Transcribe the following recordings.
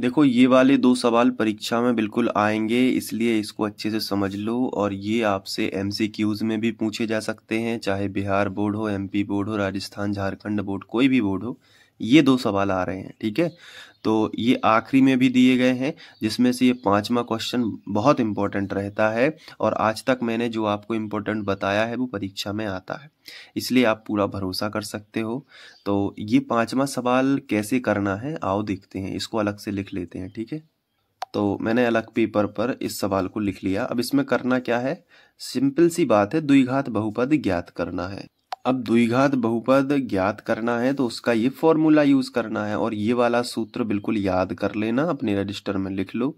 देखो ये वाले दो सवाल परीक्षा में बिल्कुल आएंगे इसलिए इसको अच्छे से समझ लो और ये आपसे एम में भी पूछे जा सकते हैं चाहे बिहार बोर्ड हो एम बोर्ड हो राजस्थान झारखंड बोर्ड कोई भी बोर्ड हो ये दो सवाल आ रहे हैं ठीक है तो ये आखिरी में भी दिए गए हैं जिसमें से ये पांचवा क्वेश्चन बहुत इंपॉर्टेंट रहता है और आज तक मैंने जो आपको इम्पोर्टेंट बताया है वो परीक्षा में आता है इसलिए आप पूरा भरोसा कर सकते हो तो ये पांचवा सवाल कैसे करना है आओ देखते हैं इसको अलग से लिख लेते हैं ठीक है तो मैंने अलग पेपर पर इस सवाल को लिख लिया अब इसमें करना क्या है सिंपल सी बात है द्विघात बहुपद ज्ञात करना है अब द्विघात बहुपद ज्ञात करना है तो उसका ये फॉर्मूला यूज करना है और ये वाला सूत्र बिल्कुल याद कर लेना अपने रजिस्टर में लिख लो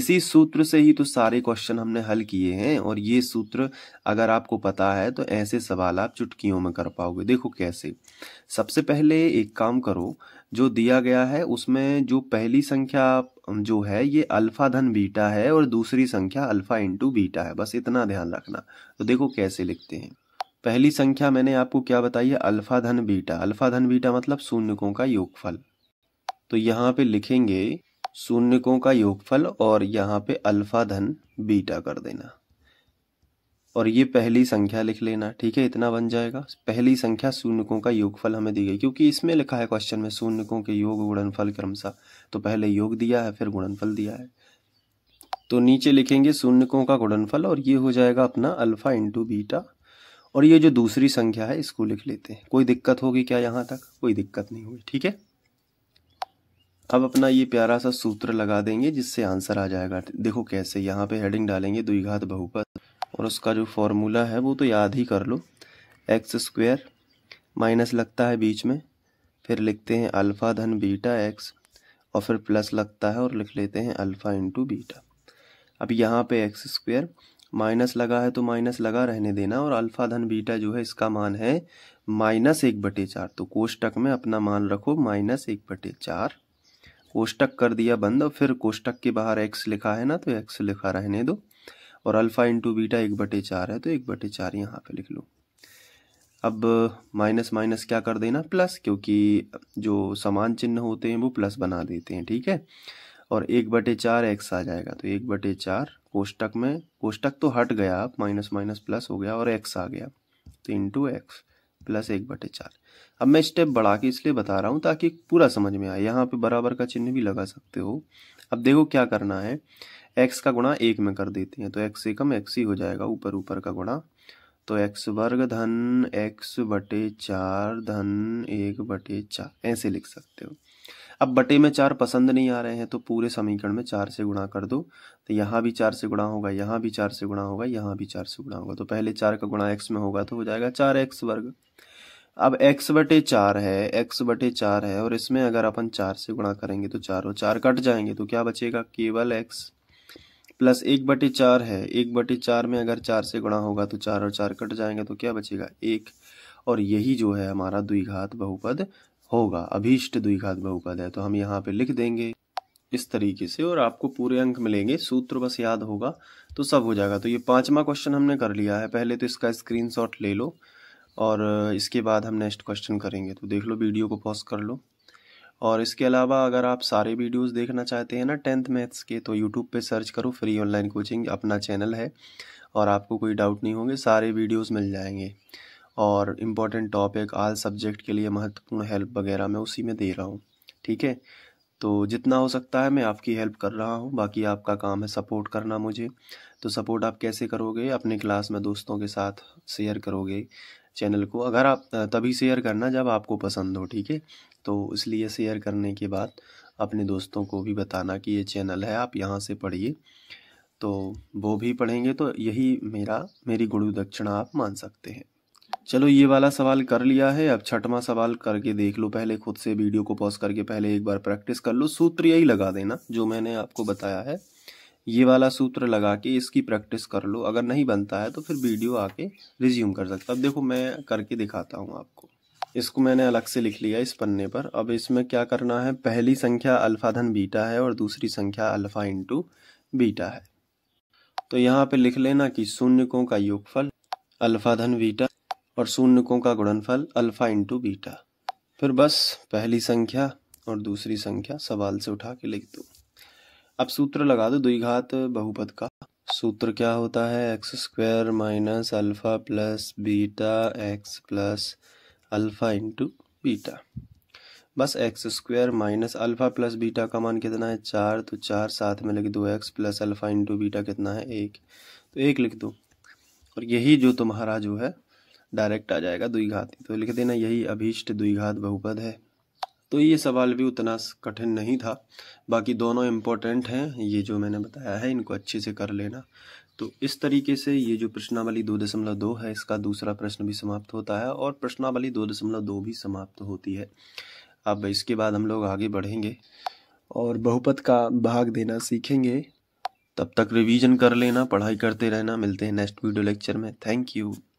इसी सूत्र से ही तो सारे क्वेश्चन हमने हल किए हैं और ये सूत्र अगर आपको पता है तो ऐसे सवाल आप चुटकियों में कर पाओगे देखो कैसे सबसे पहले एक काम करो जो दिया गया है उसमें जो पहली संख्या जो है ये अल्फा धन बीटा है और दूसरी संख्या अल्फा इंटू बीटा है बस इतना ध्यान रखना तो देखो कैसे लिखते हैं पहली संख्या मैंने आपको क्या बताई है अल्फा धन बीटा अल्फा धन बीटा मतलब शून्यकों का योगफल तो यहाँ पे लिखेंगे शून्यकों का योगफल और यहाँ पे अल्फा धन बीटा कर देना और ये पहली संख्या लिख लेना ठीक है इतना बन जाएगा पहली संख्या शून्यकों का योगफल हमें दी गई क्योंकि इसमें लिखा है क्वेश्चन में शून्यकों के योग गुणनफल क्रमशः तो पहले योग दिया है फिर गुणनफल दिया है तो नीचे लिखेंगे शून्यकों का गुणनफल और ये हो जाएगा अपना अल्फा इंटू बीटा और ये जो दूसरी संख्या है इसको लिख लेते हैं कोई दिक्कत होगी क्या यहाँ तक कोई दिक्कत नहीं होगी ठीक है अब अपना ये प्यारा सा सूत्र लगा देंगे जिससे आंसर आ जाएगा देखो कैसे यहाँ पे हेडिंग डालेंगे द्विघात बहुपद और उसका जो फॉर्मूला है वो तो याद ही कर लो एक्स स्क्वेयर माइनस लगता है बीच में फिर लिखते हैं अल्फ़ा धन बीटा एक्स और फिर प्लस लगता है और लिख लेते हैं अल्फ़ा इंटू बीटा अब यहाँ पे एक्स स्क्वेयर माइनस लगा है तो माइनस लगा रहने देना और अल्फा धन बीटा जो है इसका मान है माइनस एक बटे चार तो कोष्टक में अपना मान रखो माइनस एक बटे चार कोष्टक कर दिया बंद और फिर कोष्टक के बाहर एक्स लिखा है ना तो एक्स लिखा रहने दो और अल्फा इंटू बीटा एक बटे चार है तो एक बटे चार यहाँ पे लिख लो अब माइनस माइनस क्या कर देना प्लस क्योंकि जो समान चिन्ह होते हैं वो प्लस बना देते हैं ठीक है और एक बटे चार एक्स आ जाएगा तो एक बटे चार कोष्टक में कोष्टक तो हट गया माइनस माइनस प्लस हो गया और एक्स आ गया तो इंटू एक्स प्लस एक बटे चार अब मैं स्टेप बढ़ा के इसलिए बता रहा हूँ ताकि पूरा समझ में आए यहाँ पे बराबर का चिन्ह भी लगा सकते हो अब देखो क्या करना है एक्स का गुणा एक में कर देते हैं तो एक्स से कम एक्स ही हो जाएगा ऊपर ऊपर का गुणा तो एक्स वर्ग धन एक्स बटे चार धन एक बटे चार ऐसे लिख सकते हो अब बटे में चार पसंद नहीं आ रहे हैं तो पूरे समीकरण में चार से गुणा कर दो तो यहाँ भी चार से गुणा होगा यहाँ भी चार से गुणा होगा यहाँ भी चार से गुणा होगा तो पहले चार का गुणा एक्स में होगा तो हो जाएगा चार एक्स वर्ग अब एक्स बटे चार है एक्स बटे चार है और इसमें अगर अपन चार से गुणा करेंगे तो चार और चार कट जाएंगे तो क्या बचेगा केवल एक्स प्लस एक बटे चार है एक बटे चार में अगर चार से गुणा होगा तो चार और चार कट जाएंगे तो क्या बचेगा एक और यही जो है हमारा द्विघात बहुपद होगा अभीष्ट द्विघात बहुपद है तो हम यहाँ पे लिख देंगे इस तरीके से और आपको पूरे अंक मिलेंगे सूत्र बस याद होगा तो सब हो जाएगा तो ये पांचवा क्वेश्चन हमने कर लिया है पहले तो इसका स्क्रीनशॉट ले लो और इसके बाद हम नेक्स्ट क्वेश्चन करेंगे तो देख लो वीडियो को पॉज कर लो और इसके अलावा अगर आप सारे वीडियोस देखना चाहते हैं ना टेंथ मैथ्स के तो यूट्यूब पे सर्च करो फ्री ऑनलाइन कोचिंग अपना चैनल है और आपको कोई डाउट नहीं होंगे सारे वीडियोस मिल जाएंगे और इम्पॉर्टेंट टॉपिक आल सब्जेक्ट के लिए महत्वपूर्ण हेल्प वगैरह मैं उसी में दे रहा हूँ ठीक है तो जितना हो सकता है मैं आपकी हेल्प कर रहा हूँ बाकी आपका काम है सपोर्ट करना मुझे तो सपोर्ट आप कैसे करोगे अपने क्लास में दोस्तों के साथ शेयर करोगे चैनल को अगर आप तभी शेयर करना जब आपको पसंद हो ठीक है तो इसलिए शेयर करने के बाद अपने दोस्तों को भी बताना कि ये चैनल है आप यहाँ से पढ़िए तो वो भी पढ़ेंगे तो यही मेरा मेरी गुरु दक्षिणा आप मान सकते हैं चलो ये वाला सवाल कर लिया है अब छठवां सवाल करके देख लो पहले खुद से वीडियो को पॉज करके पहले एक बार प्रैक्टिस कर लो सूत्र यही लगा देना जो मैंने आपको बताया है ये वाला सूत्र लगा के इसकी प्रैक्टिस कर लो अगर नहीं बनता है तो फिर वीडियो आके रिज्यूम कर सकते अब देखो मैं करके दिखाता हूँ आपको इसको मैंने अलग से लिख लिया इस पन्ने पर अब इसमें क्या करना है पहली संख्या अल्फा धन बीटा है और दूसरी संख्या अल्फा इंटू बीटा है तो यहाँ पे लिख लेना कि शून्य को का योगफल अल्फा धन बीटा और शून्यकों का गुणनफल अल्फा इंटू बीटा फिर बस पहली संख्या और दूसरी संख्या सवाल से उठा के लिख दो अब सूत्र लगा दो द्विघात बहुपद का सूत्र क्या होता है x square minus alpha plus beta x plus alpha into beta बस x square minus alpha plus beta का मान कितना है चार तो चार साथ में लिख दो x plus alpha into beta कितना है एक तो एक लिख दो और यही जो तुम्हारा जो है डायरेक्ट आ जाएगा द्विघाती तो लिख देना यही अभीष्ट द्विघात बहुपद है तो ये सवाल भी उतना कठिन नहीं था बाकी दोनों इम्पोर्टेंट हैं ये जो मैंने बताया है इनको अच्छे से कर लेना तो इस तरीके से ये जो प्रश्नावली दो दशमलव दो है इसका दूसरा प्रश्न भी समाप्त होता है और प्रश्नावली दो दशमलव दो भी समाप्त होती है अब इसके बाद हम लोग आगे बढ़ेंगे और बहुपत का भाग देना सीखेंगे तब तक रिवीजन कर लेना पढ़ाई करते रहना मिलते हैं नेक्स्ट वीडियो लेक्चर में थैंक यू